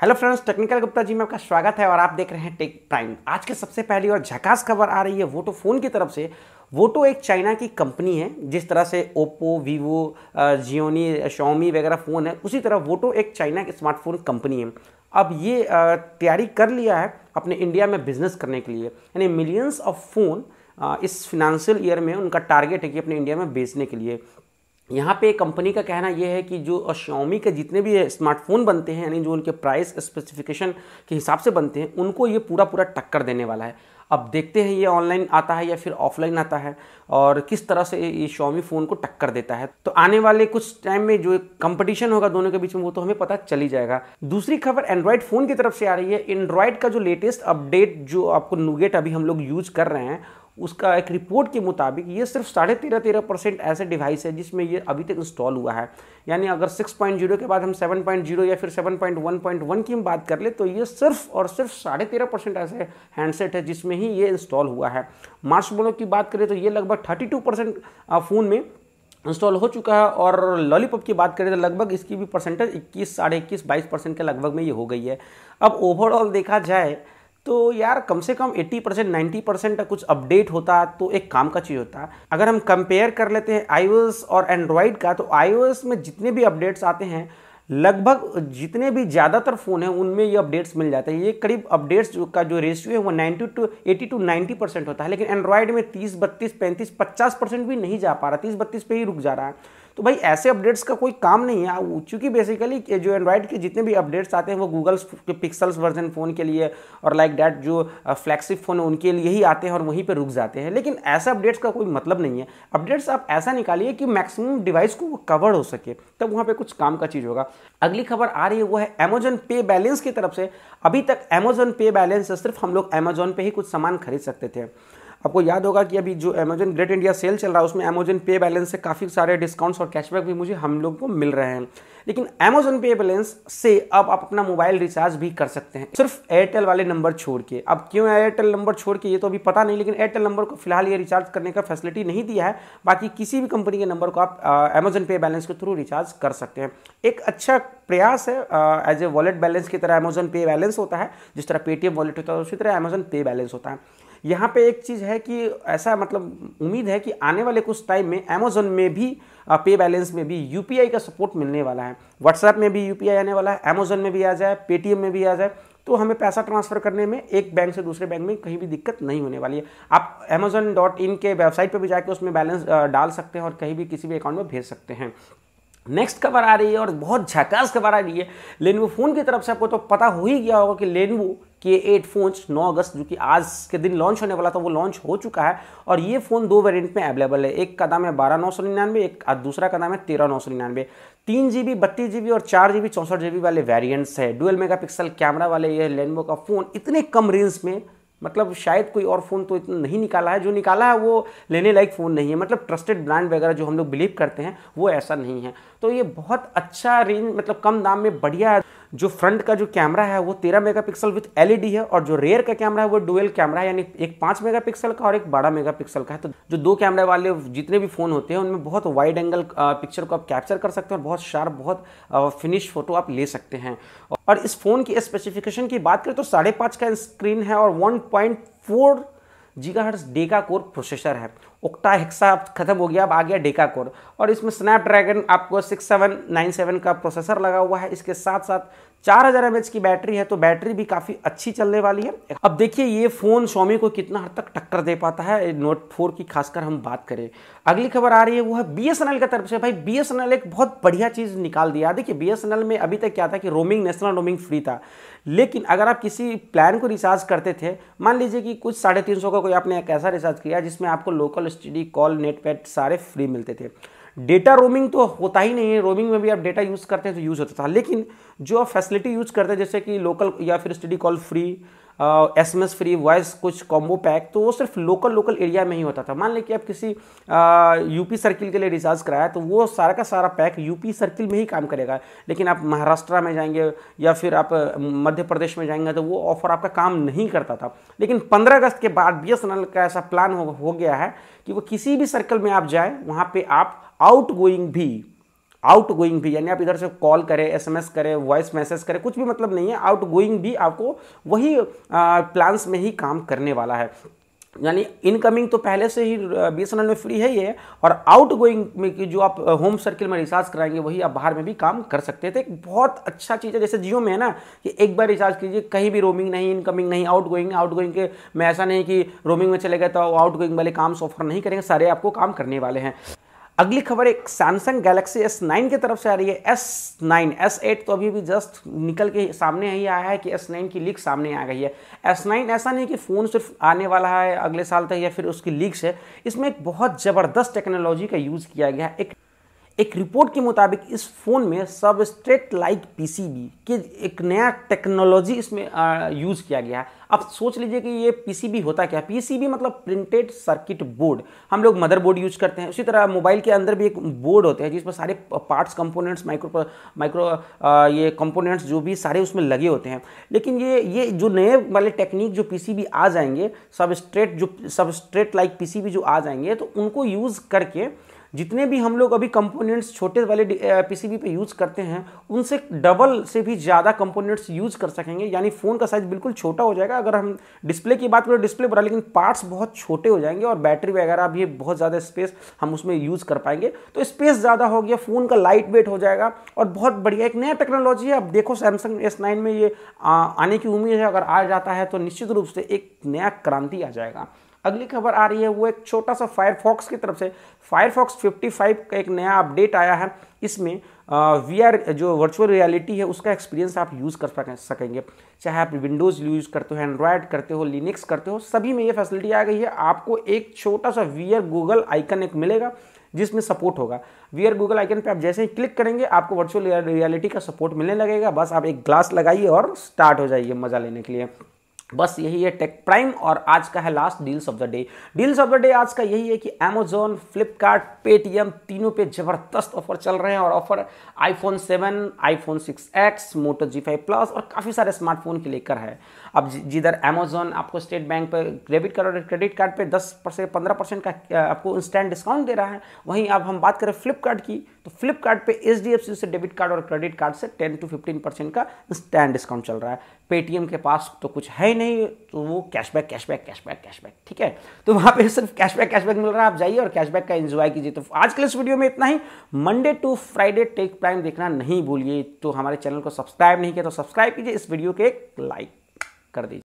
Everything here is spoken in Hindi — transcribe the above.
hello friends technical Gupta ji में आपका स्वागत है और आप देख रहे हैं टेक प्राइम आज के सबसे पहली और झकास खबर आ रही है वोटो फोन की तरफ से वोटो एक चाइना की कंपनी है जिस तरह से ओप्पो वीवो जियोनी शॉमी वगैरह फ़ोन है उसी तरह वोटो एक चाइना की स्मार्टफोन कंपनी है अब ये तैयारी कर लिया है अपने इंडिया में बिजनेस करने के लिए यानी मिलियंस ऑफ फ़ोन इस फिनंशियल ईयर में उनका टारगेट है कि अपने इंडिया में बेचने के लिए यहाँ पे कंपनी का कहना यह है कि जो श्योमी के जितने भी स्मार्टफोन बनते हैं यानी जो उनके प्राइस स्पेसिफिकेशन के हिसाब से बनते हैं उनको ये पूरा पूरा टक्कर देने वाला है अब देखते हैं ये ऑनलाइन आता है या फिर ऑफलाइन आता है और किस तरह से ये शॉमी फ़ोन को टक्कर देता है तो आने वाले कुछ टाइम में जो कंपटीशन होगा दोनों के बीच में वो तो हमें पता चली जाएगा दूसरी खबर एंड्रॉयड फ़ोन की तरफ से आ रही है एंड्रॉयड का जो लेटेस्ट अपडेट जो आपको नूगेट अभी हम लोग यूज़ कर रहे हैं उसका एक रिपोर्ट के मुताबिक ये सिर्फ साढ़े तेरह तेरह परसेंट ऐसे डिवाइस है जिसमें ये अभी तक इंस्टॉल हुआ है यानी अगर सिक्स पॉइंट जीरो के बाद हम सेवन पॉइंट जीरो या फिर seven point point one one की हम बात कर ले तो ये सिर्फ और सिर्फ साढ़े तेरह परसेंट ऐसे हैंडसेट है जिसमें ही ये इंस्टॉल हुआ है मार्च बोलो की बात करें तो ये लगभग थर्टी टू परसेंट फ़ोन में इंस्टॉल हो चुका है और लॉलीपॉप की बात करें तो लगभग इसकी भी परसेंटेज इक्कीस साढ़े इक्कीस बाईस परसेंट के लगभग में ये हो गई है अब ओवरऑल देखा जाए तो यार कम से कम 80 परसेंट नाइन्टी परसेंट कुछ अपडेट होता तो एक काम का चीज़ होता अगर हम कंपेयर कर लेते हैं आई और एंड्रॉयड का तो आई में जितने भी अपडेट्स आते हैं लगभग जितने भी ज़्यादातर फ़ोन हैं उनमें ये अपडेट्स मिल जाते हैं ये करीब अपडेट्स का जो रेशियो है वो ninety two eighty two ninety percent होता है लेकिन एंड्रॉयड में तीस बत्तीस पैंतीस पचास परसेंट भी नहीं जा पा रहा तीस बत्तीस पे ही रुक जा रहा है तो भाई ऐसे अपडेट्स का कोई काम नहीं है क्योंकि बेसिकली जो एंड्रॉयड के जितने भी अपडेट्स आते हैं वो गूगल के पिक्सल्स वर्जन फ़ोन के लिए और लाइक like डैट जो फ्लैक्सिप फ़ोन है उनके लिए ही आते हैं और वहीं पर रुक जाते हैं लेकिन ऐसा अपडेट्स का कोई मतलब नहीं है अपडेट्स आप ऐसा निकालिए कि मैक्सिमम डिवाइस को कवर हो सके तब वहाँ पर कुछ काम का चीज़ होगा अगली खबर आ रही है वो है अमेजन पे बैलेंस की तरफ से अभी तक अमेजोन पे बैलेंस सिर्फ हम लोग अमेजोन पे ही कुछ सामान खरीद सकते थे आपको याद होगा कि अभी जो अमेजन ग्रेट इंडिया सेल चल रहा है उसमें अमेजन पे बैलेंस से काफ़ी सारे डिस्काउंट्स और कैशबैक भी मुझे हम लोग को मिल रहे हैं लेकिन अमेजन पे बैलेंस से अब आप अपना मोबाइल रिचार्ज भी कर सकते हैं सिर्फ एयरटेल वाले नंबर छोड़ के अब क्यों एयरटेल नंबर छोड़ के ये तो अभी पता नहीं लेकिन एयरटेल नंबर को फिलहाल ये रिचार्ज करने का फैसिलिटी नहीं दिया है बाकी किसी भी कंपनी के नंबर को आप अमेजन पे बैलेंस के थ्रू रिचार्ज कर सकते हैं एक अच्छा प्रयास है एज ए वॉलेट बैलेंस की तरह अमेजन पे बैलेंस होता है जिस तरह पेटीएम वॉलेट होता है उसी तरह अमेजोन पे बैलेंस होता है यहाँ पे एक चीज़ है कि ऐसा मतलब उम्मीद है कि आने वाले कुछ टाइम में अमेजोन में भी पे बैलेंस में भी यू का सपोर्ट मिलने वाला है व्हाट्सएप में भी यू आने वाला है अमेजोन में भी आ जाए पेटीएम में भी आ जाए तो हमें पैसा ट्रांसफर करने में एक बैंक से दूसरे बैंक में कहीं भी दिक्कत नहीं होने वाली है आप अमेजोन डॉट इन के वेबसाइट पर भी जाकर उसमें बैलेंस डाल सकते हैं और कहीं भी किसी भी अकाउंट में भेज सकते हैं नेक्स्ट खबर आ रही है और बहुत झकास खबर आ रही है लेनवो फ़ोन की तरफ से आपको तो पता हो ही गया होगा कि लेनवो के एट फोन 9 अगस्त जो कि आज के दिन लॉन्च होने वाला था वो लॉन्च हो चुका है और ये फ़ोन दो वेरिएंट में अवेलेबल है एक का दाम है बारह नौ सौ निन्यानवे एक दूसरा का दाम है तेरह नौ सौ निन्यानवे तीन जी बी बत्तीस जी बी और चार जी बी चौंसठ जी बी वाले वेरियंट्स है डुअल मेगा पिक्सल कैमरा वाले ये लेनवो का फ़ोन इतने कम रेंज में मतलब शायद कोई और फ़ोन तो इतना नहीं निकाला है जो निकाला है वो लेने लायक फ़ोन नहीं है मतलब ट्रस्टेड ब्रांड वगैरह जो हम लोग बिलीव करते हैं वो ऐसा नहीं है तो ये बहुत अच्छा रेंज मतलब कम दाम में बढ़िया है जो फ्रंट का जो कैमरा है वो मेगा मेगापिक्सल विथ एल है और जो रेयर का कैमरा है वो डुअल कैमरा है यानी एक मेगा पिक्सल का और एक मेगा पिक्सल का है तो जो दो कैमरे वाले जितने भी फ़ोन होते हैं उनमें बहुत वाइड एंगल पिक्चर को आप कैप्चर कर सकते हैं और बहुत शार्प बहुत फिनिश फ़ोटो आप ले सकते हैं और इस फ़ोन की स्पेसिफिकेशन की बात करें तो साढ़े पाँच का स्क्रीन है और one point four gigahertz deca core processor है ओक्टा हेक्सा अब खत्म हो गया अब आ गया डेका कोर और इसमें स्नैपड्रैगन आपको सिक्स सेवन नाइन सेवन का प्रोसेसर लगा हुआ है इसके साथ साथ चार हजार एम की बैटरी है तो बैटरी भी काफी अच्छी चलने वाली है अब देखिए ये फोन स्वामी को कितना हद तक टक्कर दे पाता है नोट फोर की खासकर हम बात करें अगली खबर आ रही है वो है बी एस की तरफ से भाई बी एस एक बहुत बढ़िया चीज निकाल दिया देखिए बी एस में अभी तक क्या था कि रोमिंग नेशनल रोमिंग फ्री था लेकिन अगर आप किसी प्लान को रिचार्ज करते थे मान लीजिए कि कुछ साढ़े तीन सौ का कोई आपने एक ऐसा रिचार्ज किया जिसमें आपको local STD call net pack सारे फ्री मिलते थे डेटा रोमिंग तो होता ही नहीं है रोमिंग में भी आप डेटा यूज़ करते हैं तो यूज़ होता था लेकिन जो आप फैसिलिटी यूज़ करते हैं जैसे कि लोकल या फिर STD call free S M S free voice कुछ कॉम्बो पैक तो वो सिर्फ लोकल लोकल एरिया में ही होता था मान लें कि आप किसी यूपी सर्किल के लिए रिचार्ज कराया तो वो सारा का सारा पैक यूपी सर्किल में ही काम करेगा लेकिन आप महाराष्ट्र में जाएंगे या फिर आप मध्य प्रदेश में जाएंगे तो वो ऑफर आपका काम नहीं करता था लेकिन पंद्रह अगस्त के बाद बी का ऐसा प्लान हो, हो गया है कि वो किसी भी सर्कल में आप जाएँ वहाँ पर आप आउट गोइंग भी आउट गोइंग भी यानी आप इधर से कॉल करें एसएमएस करें वॉइस मैसेज करें कुछ भी मतलब नहीं है आउट गोइंग भी आपको वही प्लान्स में ही काम करने वाला है यानी इनकमिंग तो पहले से ही बी एस एन एल में फ्री है ही है और आउट गोइंग में कि जो आप होम सर्किल में रिचार्ज कराएंगे वही आप बाहर में भी काम कर सकते थे तो एक बहुत अच्छा चीज़ है जैसे जियो में है ना कि एक बार रिचार्ज कीजिए कहीं भी रोमिंग नहीं इनकमिंग नहीं आउट गोइंग आउट गोइंग के मैं ऐसा नहीं कि रोमिंग में चले गए तो आउट गोइंग वाले काम ऑफर नहीं करेंगे सारे आपको काम करने वाले हैं अगली खबर एक सैमसंग गैलेक्सी एस नाइन की तरफ से आ रही है एस नाइन एस एट तो अभी भी जस्ट निकल के सामने ही आया है कि एस नाइन की लीक सामने आ गई है एस नाइन ऐसा नहीं कि फ़ोन सिर्फ आने वाला है अगले साल तक या फिर उसकी लीक्स है इसमें एक बहुत ज़बरदस्त टेक्नोलॉजी का यूज़ किया गया है एक एक रिपोर्ट के मुताबिक इस फ़ोन में सब स्ट्रेट लाइट पीसीबी के एक नया टेक्नोलॉजी इसमें यूज़ किया गया है अब सोच लीजिए कि ये पीसीबी होता क्या पीसीबी मतलब प्रिंटेड सर्किट बोर्ड हम लोग मदरबोर्ड यूज करते हैं उसी तरह मोबाइल के अंदर भी एक बोर्ड होते हैं जिसमें सारे पार्ट्स कंपोनेंट्स माइक्रो माइक्रो ये कंपोनेंट्स जो भी सारे उसमें लगे होते हैं लेकिन ये ये जो नए वाले टेक्निक जो पीसीबी आ जाएंगे सब स्ट्रेट जो सब स्ट्रेट लाइक पीसीबी जो आ जाएंगे तो उनको यूज़ करके जितने भी हम लोग अभी कंपोनेंट्स छोटे वाले पीसीबी पे यूज़ करते हैं उनसे डबल से भी ज़्यादा कंपोनेंट्स यूज़ कर सकेंगे यानी फ़ोन का साइज़ बिल्कुल छोटा हो जाएगा अगर हम डिस्प्ले की बात करें डिस्प्ले बड़ा लेकिन पार्ट्स बहुत छोटे हो जाएंगे और बैटरी वगैरह भी बहुत ज़्यादा स्पेस हम उसमें यूज़ कर पाएंगे तो स्पेस ज़्यादा हो गया फ़ोन का लाइट वेट हो जाएगा और बहुत बढ़िया एक नया टेक्नोलॉजी है अब देखो सैमसंग एस में ये आने की उम्मीद है अगर आ जाता है तो निश्चित रूप से एक नया क्रांति आ जाएगा अगली खबर आ रही है वो एक छोटा सा फायरफॉक्स की तरफ से फायरफॉक्स 55 का एक नया अपडेट आया है इसमें वी आर जो वर्चुअल रियलिटी है उसका एक्सपीरियंस आप यूज़ कर सकेंगे चाहे आप विंडोज़ यूज़ करते हो एंड्रॉयड करते हो लिनिक्स करते हो सभी में ये फैसिलिटी आ गई है आपको एक छोटा सा वी आर गूगल आइकन एक मिलेगा जिसमें सपोर्ट होगा वी आर गूगल आइकन पर आप जैसे ही क्लिक करेंगे आपको वर्चुअल रियलिटी का सपोर्ट मिलने लगेगा बस आप एक ग्लास लगाइए और स्टार्ट हो जाइए मज़ा लेने के लिए बस यही है टेक प्राइम और आज का है last deals of the day deals of the day आज का यही है कि अमेजोन फ्लिपकार्ट पेटीएम तीनों पे जबरदस्त ऑफर चल रहे हैं और offer iPhone seven iPhone X Moto G five plus और काफ़ी सारे स्मार्टफोन के लेकर है अब जिधर अमेजोन आपको स्टेट बैंक पर डेबिट कार्ड और क्रेडिट कार्ड पर दस परसेंट पंद्रह परसेंट का आपको इंस्टेंट डिस्काउंट दे रहा है वहीं अब हम बात करें फ्लिपकार्ट की तो फ्लिपकार्ट एफ सी से डेबिट कार्ड और क्रेडिट कार्ड से टेन टू फिफ्टीन परसेंट का स्टैंड डिस्काउंट चल रहा है पेटीएम के पास तो कुछ है ही नहीं तो वो कैशबैक कैशबैक कैशबैक कैशबैक ठीक है तो वहां पे सिर्फ कैशबैक कैशबैक मिल रहा है आप जाइए और कैशबैक का एंजॉय कीजिए तो आज के इस वीडियो में इतना ही Monday to Friday tech prime देखना नहीं भूलिए तो हमारे चैनल को सब्सक्राइब नहीं किया तो सब्सक्राइब कीजिए इस वीडियो के एक लाइक कर दीजिए